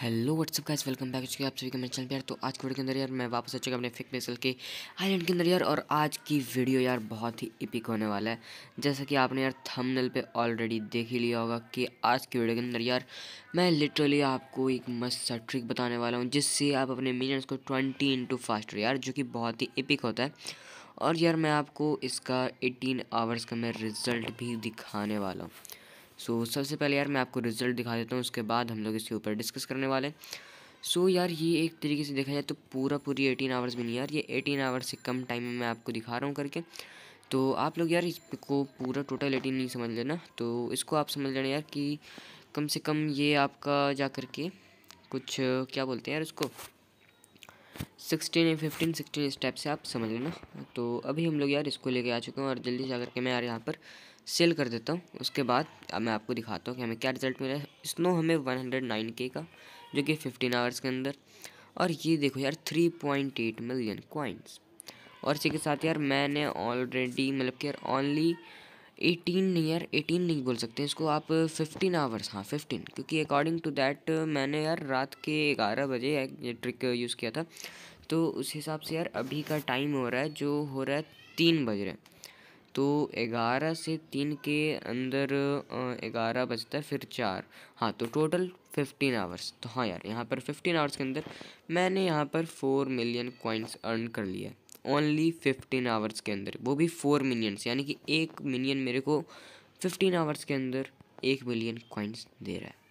hello what's up guys welcome back चुके आप सभी के मेरे चैनल पे यार तो आज की वीडियो के अंदर यार मैं वापस आ चुका अपने फिक पेसल के आइलैंड के अंदर यार और आज की वीडियो यार बहुत ही इपिक होने वाला है जैसा कि आपने यार थंबनेल पे ऑलरेडी देख ही लिया होगा कि आज की वीडियो के अंदर यार मैं लिटरली आपको एक मस्त सा ट्रिक बताने वाला हूँ जिससे आप अपने मिनट्स को ट्वेंटी इंटू फास्टर यार जो कि बहुत ही इपिक होता है और यार मैं आपको इसका एटीन आवर्स का मैं रिज़ल्ट भी दिखाने वाला हूँ सो so, सबसे पहले यार मैं आपको रिजल्ट दिखा देता हूँ उसके बाद हम लोग इसके ऊपर डिस्कस करने वाले हैं सो so, यार ये एक तरीके से देखा जाए तो पूरा पूरी एटीन आवर्स भी नहीं यार ये एटीन आवर्स से कम टाइम में मैं आपको दिखा रहा हूँ करके तो आप लोग यार इसको पूरा टोटल एटीन नहीं समझ लेना तो इसको आप समझ लेना यार कि कम से कम ये आपका जा कर के कुछ क्या बोलते हैं यार उसको सिक्सटीन या फिफ्टीन सिक्सटीन स्टेप से आप समझ लेना तो अभी हम लोग यार इसको लेके आ चुके हैं और जल्दी जा करके मैं यार यहाँ पर सेल कर देता हूँ उसके बाद अब मैं आपको दिखाता हूँ कि हमें क्या रिज़ल्ट मिला है स्नो हमें वन हंड्रेड नाइन के का जो कि फ़िफ्टीन आवर्स के अंदर और ये देखो यार three point eight million coins और इसी के साथ यार मैंने ऑलरेडी मतलब कि यार ऑनली एटीन नहीं यार एटीन नहीं बोल सकते इसको आप फिफ्टीन आवर्स हाँ फिफ्टीन क्योंकि अकॉर्डिंग टू दैट मैंने यार रात के ग्यारह बजे ये ट्रिक यूज़ किया था तो उस हिसाब से यार अभी का टाइम हो रहा है जो हो रहा है तीन बज रहे हैं तो ग्यारह से तीन के अंदर ग्यारह बजता है फिर चार हाँ तो टोटल फिफ्टीन आवर्स तो हाँ यार यहाँ पर फिफ्टीन आवर्स के अंदर मैंने यहाँ पर फोर मिलियन कॉइन्स अर्न कर लिया ओनली फिफ्टीन आवर्स के अंदर वो भी फोर मिलियंस यानी कि एक मिलियन मेरे को फिफ्टीन आवर्स के अंदर एक मिलियन कॉइन्स दे रहा है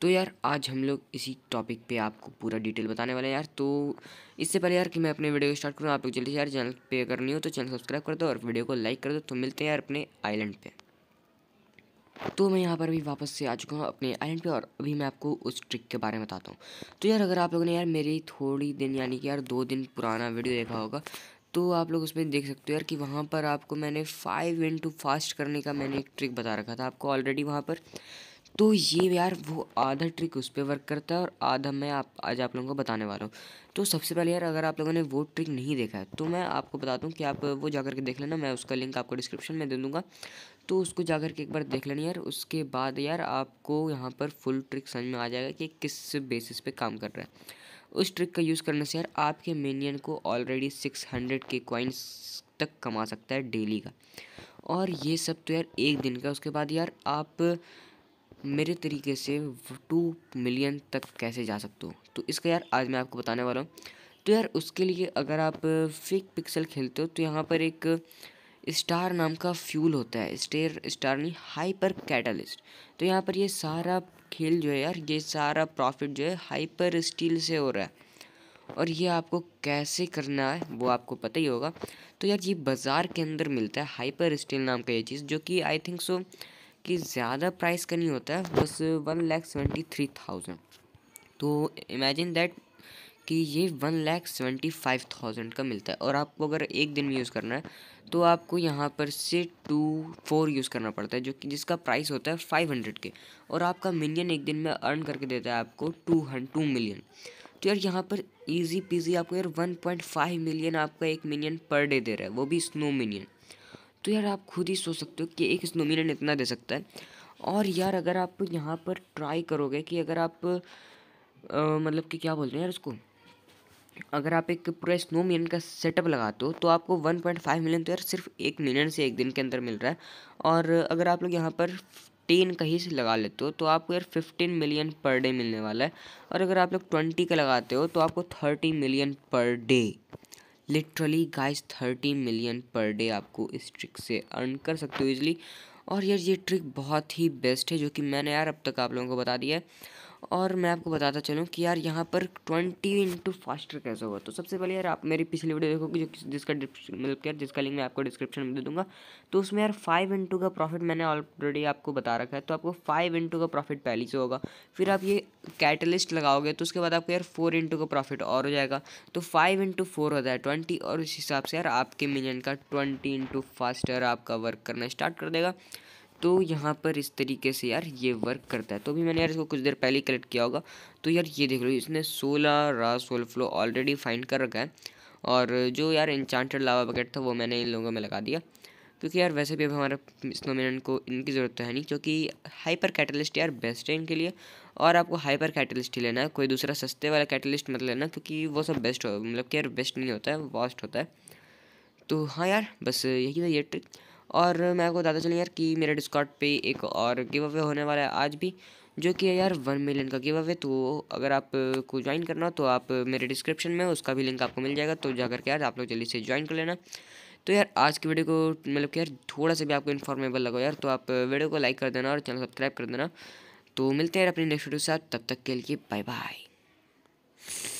तो यार आज हम लोग इसी टॉपिक पे आपको पूरा डिटेल बताने वाले हैं यार तो इससे पहले यार कि मैं अपने वीडियो को स्टार्ट करूँ आप लोग जल्दी से यार चैनल पे अगर नहीं हो तो चैनल सब्सक्राइब कर दो और वीडियो को लाइक कर दो तो मिलते हैं यार अपने आइलैंड पे तो मैं यहाँ पर भी वापस से आ चुका हूँ अपने आइलैंड पे और अभी मैं आपको उस ट्रिक के बारे में बताता हूँ तो यार अगर आप लोगों ने यार मेरी थोड़ी दिन यानी कि यार दो दिन पुराना वीडियो देखा होगा तो आप लोग उसमें देख सकते हो यार कि वहाँ पर आपको मैंने फाइव इंटू फास्ट करने का मैंने एक ट्रिक बता रखा था आपको ऑलरेडी वहाँ पर तो ये यार वो आधा ट्रिक उस पर वर्क करता है और आधा मैं आप आज आप लोगों को बताने वाला हूँ तो सबसे पहले यार अगर आप लोगों ने वो ट्रिक नहीं देखा है तो मैं आपको बताता हूँ कि आप वो जा के देख लेना मैं उसका लिंक आपको डिस्क्रिप्शन में दे दूँगा तो उसको जा के एक बार देख लेना यार उसके बाद यार आपको यहाँ पर फुल ट्रिक समझ में आ जाएगा कि किस बेसिस पर काम कर रहा है उस ट्रिक का यूज़ करने से यार आपके मेनियन को already six hundred K coins तक कमा सकता है डेली का और ये सब तो यार एक दिन का उसके बाद यार आप मेरे तरीके से टू मिलियन तक कैसे जा सकते हो तो इसका यार आज मैं आपको बताने वाला हूँ तो यार उसके लिए अगर आप फेक पिक्सल खेलते हो तो यहाँ पर एक स्टार नाम का फ्यूल होता है स्टेर स्टार नहीं हाइपर कैटलिस्ट तो यहाँ पर ये सारा खेल जो है यार ये सारा प्रॉफिट जो है हाइपर स्टील से हो रहा है और ये आपको कैसे करना है वो आपको पता ही होगा तो यार ये बाज़ार के अंदर मिलता है हाइपर स्टील नाम का ये चीज़ जो कि आई थिंक सो कि ज़्यादा प्राइस का नहीं होता है बस one lakh seventy three thousand तो इमेजिन दैट कि ये one lakh seventy five thousand का मिलता है और आपको अगर एक दिन में यूज़ करना है तो आपको यहाँ पर से टू फोर यूज़ करना पड़ता है जो कि जिसका प्राइस होता है फाइव हंड्रेड के और आपका मिलियन एक दिन में अर्न करके देता है आपको टू हंड टू मिलियन तो यार यहाँ पर इजी पीजी आपको यार वन पॉइंट फाइव मिलियन आपका एक मिलियन पर डे दे रहा है वो भी स्नो मिलियन तो यार आप खुद ही सोच सकते हो कि एक नोमिनेट इतना दे सकता है और यार अगर आप यहाँ पर ट्राई करोगे कि अगर आप आ, मतलब कि क्या बोलते हैं यार उसको अगर आप एक पूरा स्नो मिलियन का सेटअप लगाते हो तो आपको 1.5 मिलियन तो यार सिर्फ एक मिलियन से एक दिन के अंदर मिल रहा है और अगर आप लोग यहाँ पर टेन कहीं से लगा लेते हो तो आपको यार फिफ्टीन मिलियन पर डे मिलने वाला है और अगर आप लोग ट्वेंटी का लगाते हो तो आपको thirty million per day literally guys thirty million per day आपको इस ट्रिक से अर्न कर सकते हो इजली और यार ये ट्रिक बहुत ही बेस्ट है जो कि मैंने यार अब तक आप लोगों को बता दिया है और मैं आपको बताता चलूँ कि यार यहाँ पर ट्वेंटी इंटू फास्टर कैसे होगा तो सबसे पहले यार आप मेरी पिछली वीडियो देखो मतलब कि जो जिसका मतलब यार जिसका लिंक मैं आपको डिस्क्रिप्शन में दे दूँगा तो उसमें यार फाइव इंटू का प्रॉफिट मैंने ऑलरेडी आपको बता रखा है तो आपको फाइव इंटू का प्रॉफिट पहले से होगा फिर आप ये कैटलिस्ट लगाओगे तो उसके बाद आपको यार फोर इंटू का प्रॉफिट और हो जाएगा तो फाइव इंटू फोर होता है ट्वेंटी और उस हिसाब से यार आपके मिलियन का ट्वेंटी इंटू फास्टर आपका वर्क करना स्टार्ट कर देगा तो यहाँ पर इस तरीके से यार ये वर्क करता है तो अभी मैंने यार इसको कुछ देर पहले कलेक्ट किया होगा तो यार ये देख लो इसने सोलह रा सोल फ्लो ऑलरेडी फाइंड कर रखा है और जो यार इंचांटेड लावा बकेट था वो मैंने इन लोगों में लगा दिया क्योंकि यार वैसे भी अब हमारे स्नोमैन को इनकी ज़रूरत तो है नहीं क्योंकि हाइपर कैटलिस्ट यार बेस्ट है इनके लिए और आपको हाइपर कैटलिस्ट ही लेना है कोई दूसरा सस्ते वाला कैटलिस्ट मत लेना क्योंकि वो सब बेस्ट हो मतलब कि यार बेस्ट नहीं होता है वास्ट होता है तो हाँ यार बस यही था ये ट्रिक और मैं आपको बताता चलूँ यार कि मेरे डिस्काउंट पे एक और गिव अवे होने वाला है आज भी जो कि यार वन मिलियन का गिव अवे तो अगर आपको ज्वाइन करना हो तो आप मेरे डिस्क्रिप्शन में उसका भी लिंक आपको मिल जाएगा तो जाकर के यार आप लोग जल्दी से ज्वाइन कर लेना तो यार आज की वीडियो को मतलब कि यार थोड़ा सा भी आपको इन्फॉर्मेबल लगा यार तो आप वीडियो को लाइक कर देना और चैनल सब्सक्राइब कर देना तो मिलते हैं अपनी नेक्स्ट वीडियो के साथ तब तक के लिए बाय बाय